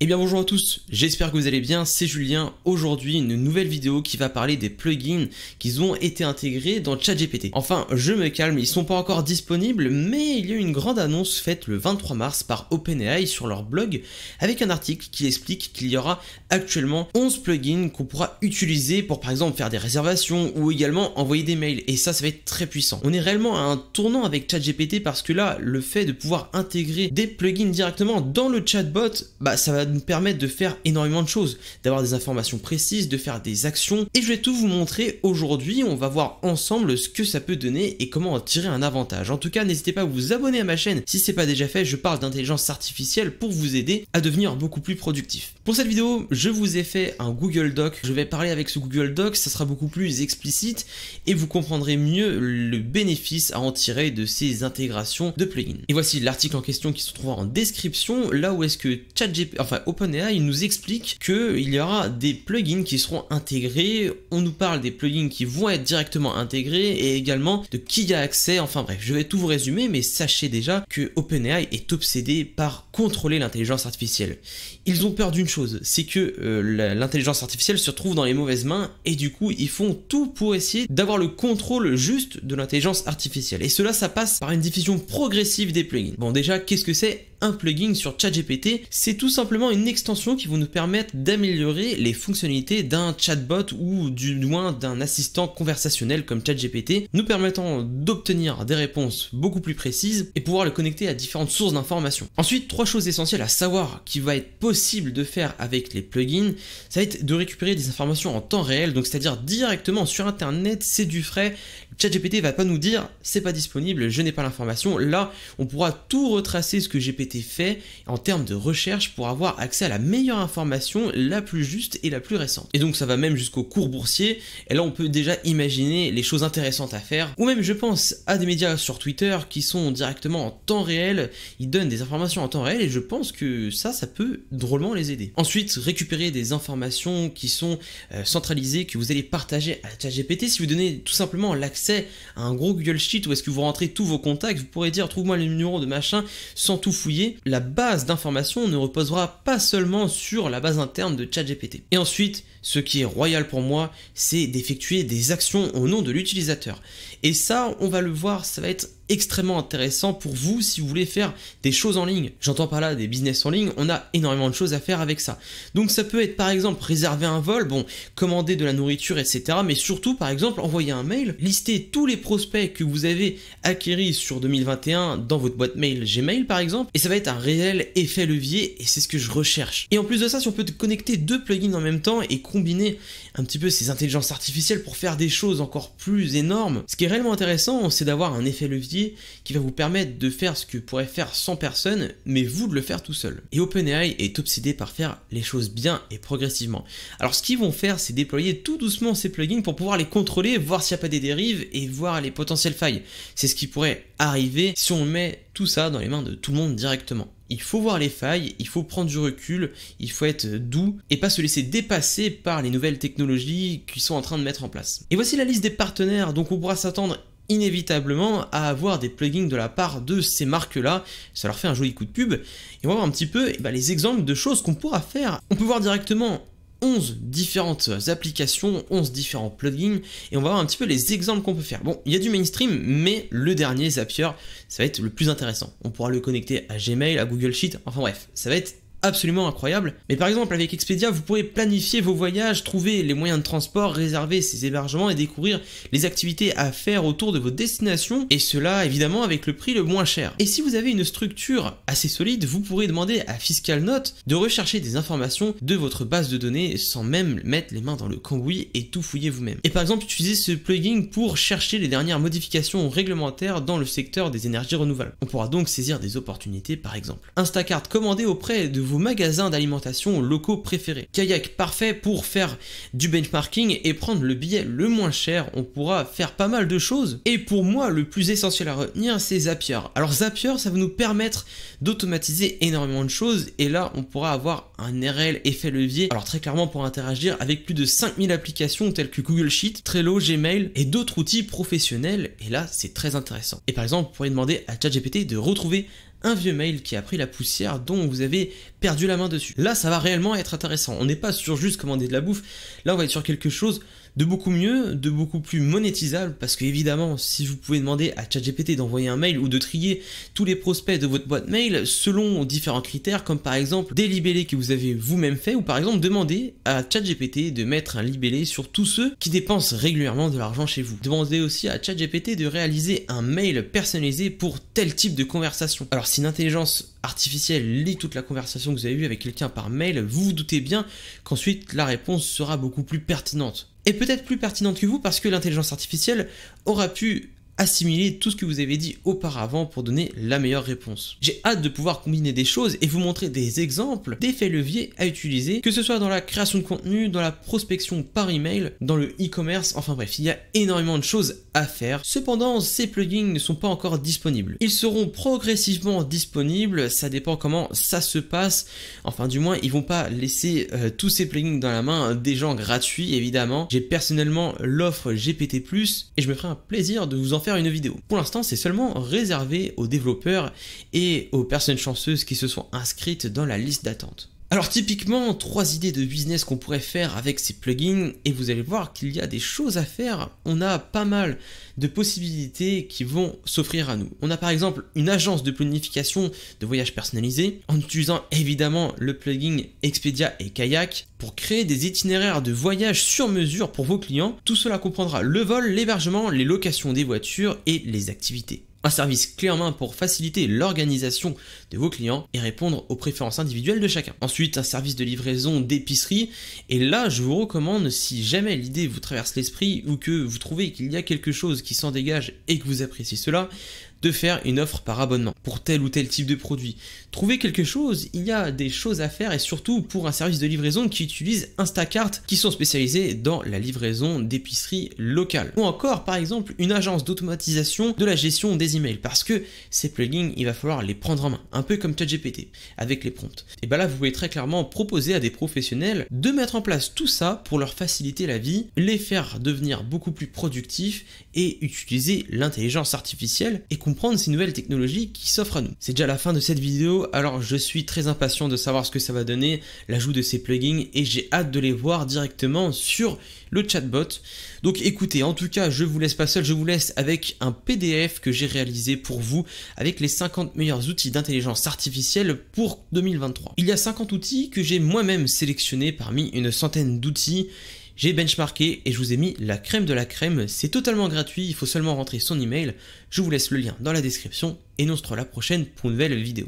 Eh bien bonjour à tous, j'espère que vous allez bien, c'est Julien. Aujourd'hui, une nouvelle vidéo qui va parler des plugins qui ont été intégrés dans ChatGPT. Enfin, je me calme, ils sont pas encore disponibles, mais il y a eu une grande annonce faite le 23 mars par OpenAI sur leur blog avec un article qui explique qu'il y aura actuellement 11 plugins qu'on pourra utiliser pour par exemple faire des réservations ou également envoyer des mails et ça ça va être très puissant. On est réellement à un tournant avec ChatGPT parce que là, le fait de pouvoir intégrer des plugins directement dans le chatbot, bah ça va nous permettre de faire énormément de choses, d'avoir des informations précises, de faire des actions. Et je vais tout vous montrer aujourd'hui. On va voir ensemble ce que ça peut donner et comment en tirer un avantage. En tout cas, n'hésitez pas à vous abonner à ma chaîne si ce n'est pas déjà fait. Je parle d'intelligence artificielle pour vous aider à devenir beaucoup plus productif. Pour cette vidéo, je vous ai fait un Google Doc. Je vais parler avec ce Google Doc. Ça sera beaucoup plus explicite et vous comprendrez mieux le bénéfice à en tirer de ces intégrations de plugins. Et voici l'article en question qui se trouve en description, là où est-ce que ChatGPT, enfin OpenAI nous explique qu'il y aura des plugins qui seront intégrés. On nous parle des plugins qui vont être directement intégrés et également de qui y a accès. Enfin bref, je vais tout vous résumer, mais sachez déjà que OpenAI est obsédé par contrôler l'intelligence artificielle. Ils ont peur d'une chose, c'est que euh, l'intelligence artificielle se retrouve dans les mauvaises mains et du coup ils font tout pour essayer d'avoir le contrôle juste de l'intelligence artificielle. Et cela, ça passe par une diffusion progressive des plugins. Bon déjà, qu'est-ce que c'est un plugin sur ChatGPT, c'est tout simplement une extension qui va nous permettre d'améliorer les fonctionnalités d'un chatbot ou du moins d'un assistant conversationnel comme ChatGPT, nous permettant d'obtenir des réponses beaucoup plus précises et pouvoir le connecter à différentes sources d'informations. Ensuite, trois choses essentielles à savoir qui va être possible de faire avec les plugins, ça va être de récupérer des informations en temps réel, donc c'est-à-dire directement sur internet, c'est du frais, ChatGPT va pas nous dire c'est pas disponible, je n'ai pas l'information. Là, on pourra tout retracer ce que GPT fait en termes de recherche pour avoir accès à la meilleure information, la plus juste et la plus récente. Et donc ça va même jusqu'au cours boursier. Et là, on peut déjà imaginer les choses intéressantes à faire. Ou même, je pense à des médias sur Twitter qui sont directement en temps réel. Ils donnent des informations en temps réel et je pense que ça, ça peut drôlement les aider. Ensuite, récupérer des informations qui sont euh, centralisées, que vous allez partager à ChatGPT si vous donnez tout simplement l'accès un gros Google Sheet où est-ce que vous rentrez tous vos contacts, vous pourrez dire trouve-moi le numéro de machin sans tout fouiller. La base d'information ne reposera pas seulement sur la base interne de ChatGPT. Et ensuite, ce qui est royal pour moi, c'est d'effectuer des actions au nom de l'utilisateur. Et ça, on va le voir, ça va être extrêmement intéressant pour vous si vous voulez faire des choses en ligne. J'entends par là des business en ligne, on a énormément de choses à faire avec ça. Donc ça peut être par exemple réserver un vol, bon, commander de la nourriture, etc. Mais surtout par exemple envoyer un mail, lister tous les prospects que vous avez acquéris sur 2021 dans votre boîte mail Gmail par exemple, et ça va être un réel effet levier et c'est ce que je recherche. Et en plus de ça, si on peut connecter deux plugins en même temps et combiner un petit peu ces intelligences artificielles pour faire des choses encore plus énormes, ce qui est réellement intéressant, c'est d'avoir un effet levier qui va vous permettre de faire ce que pourrait faire 100 personnes, mais vous de le faire tout seul. Et OpenAI est obsédé par faire les choses bien et progressivement. Alors ce qu'ils vont faire, c'est déployer tout doucement ces plugins pour pouvoir les contrôler, voir s'il n'y a pas des dérives et voir les potentielles failles. C'est ce qui pourrait arriver si on met tout ça dans les mains de tout le monde directement. Il faut voir les failles, il faut prendre du recul, il faut être doux et pas se laisser dépasser par les nouvelles technologies qu'ils sont en train de mettre en place. Et voici la liste des partenaires, donc on pourra s'attendre inévitablement à avoir des plugins de la part de ces marques-là, ça leur fait un joli coup de pub, et on va voir un petit peu eh ben, les exemples de choses qu'on pourra faire. On peut voir directement 11 différentes applications, 11 différents plugins, et on va voir un petit peu les exemples qu'on peut faire. Bon, il y a du mainstream, mais le dernier, Zapier, ça va être le plus intéressant. On pourra le connecter à Gmail, à Google Sheet, enfin bref, ça va être absolument incroyable. Mais par exemple, avec Expedia, vous pourrez planifier vos voyages, trouver les moyens de transport, réserver ces hébergements et découvrir les activités à faire autour de vos destinations, et cela évidemment avec le prix le moins cher. Et si vous avez une structure assez solide, vous pourrez demander à Fiscal Note de rechercher des informations de votre base de données sans même mettre les mains dans le cambouis et tout fouiller vous-même. Et par exemple, utiliser ce plugin pour chercher les dernières modifications réglementaires dans le secteur des énergies renouvelables. On pourra donc saisir des opportunités par exemple. Instacart commandé auprès de magasins d'alimentation locaux préférés. Kayak parfait pour faire du benchmarking et prendre le billet le moins cher, on pourra faire pas mal de choses. Et pour moi, le plus essentiel à retenir, c'est Zapier. Alors Zapier, ça va nous permettre d'automatiser énormément de choses et là, on pourra avoir un RL effet levier. Alors très clairement, pour interagir avec plus de 5000 applications telles que Google Sheet, Trello, Gmail et d'autres outils professionnels. Et là, c'est très intéressant. Et par exemple, vous pourriez demander à ChatGPT de retrouver un vieux mail qui a pris la poussière dont vous avez perdu la main dessus. Là, ça va réellement être intéressant. On n'est pas sur juste commander de la bouffe, là on va être sur quelque chose de beaucoup mieux, de beaucoup plus monétisable, parce que évidemment, si vous pouvez demander à ChatGPT d'envoyer un mail ou de trier tous les prospects de votre boîte mail selon différents critères, comme par exemple des libellés que vous avez vous-même fait, ou par exemple demander à ChatGPT de mettre un libellé sur tous ceux qui dépensent régulièrement de l'argent chez vous. Demandez aussi à ChatGPT de réaliser un mail personnalisé pour tel type de conversation. Alors si l'intelligence artificielle lit toute la conversation que vous avez eue avec quelqu'un par mail, vous vous doutez bien qu'ensuite la réponse sera beaucoup plus pertinente. Et peut-être plus pertinente que vous parce que l'intelligence artificielle aura pu assimiler tout ce que vous avez dit auparavant pour donner la meilleure réponse. J'ai hâte de pouvoir combiner des choses et vous montrer des exemples d'effets leviers à utiliser, que ce soit dans la création de contenu, dans la prospection par email, dans le e-commerce, enfin bref, il y a énormément de choses à faire. Cependant, ces plugins ne sont pas encore disponibles. Ils seront progressivement disponibles, ça dépend comment ça se passe. Enfin du moins, ils vont pas laisser euh, tous ces plugins dans la main des gens gratuits évidemment. J'ai personnellement l'offre GPT+ et je me ferai un plaisir de vous en faire une vidéo. Pour l'instant, c'est seulement réservé aux développeurs et aux personnes chanceuses qui se sont inscrites dans la liste d'attente. Alors typiquement, trois idées de business qu'on pourrait faire avec ces plugins et vous allez voir qu'il y a des choses à faire. On a pas mal de possibilités qui vont s'offrir à nous. On a par exemple une agence de planification de voyage personnalisé en utilisant évidemment le plugin Expedia et Kayak pour créer des itinéraires de voyage sur mesure pour vos clients. Tout cela comprendra le vol, l'hébergement, les locations des voitures et les activités. Un service clé en main pour faciliter l'organisation de vos clients et répondre aux préférences individuelles de chacun. Ensuite, un service de livraison d'épicerie. Et là, je vous recommande, si jamais l'idée vous traverse l'esprit ou que vous trouvez qu'il y a quelque chose qui s'en dégage et que vous appréciez cela, de faire une offre par abonnement pour tel ou tel type de produit. trouver quelque chose, il y a des choses à faire et surtout pour un service de livraison qui utilise Instacart qui sont spécialisés dans la livraison d'épicerie locale. Ou encore par exemple une agence d'automatisation de la gestion des emails parce que ces plugins il va falloir les prendre en main, un peu comme ChatGPT avec les prompts. Et bien là vous pouvez très clairement proposer à des professionnels de mettre en place tout ça pour leur faciliter la vie, les faire devenir beaucoup plus productifs et utiliser l'intelligence artificielle et comprendre ces nouvelles technologies qui s'offrent à nous. C'est déjà la fin de cette vidéo, alors je suis très impatient de savoir ce que ça va donner, l'ajout de ces plugins, et j'ai hâte de les voir directement sur le chatbot. Donc écoutez, en tout cas, je vous laisse pas seul, je vous laisse avec un PDF que j'ai réalisé pour vous avec les 50 meilleurs outils d'intelligence artificielle pour 2023. Il y a 50 outils que j'ai moi-même sélectionnés parmi une centaine d'outils j'ai benchmarké et je vous ai mis la crème de la crème, c'est totalement gratuit, il faut seulement rentrer son email, je vous laisse le lien dans la description et nous on se retrouve la prochaine pour une nouvelle vidéo.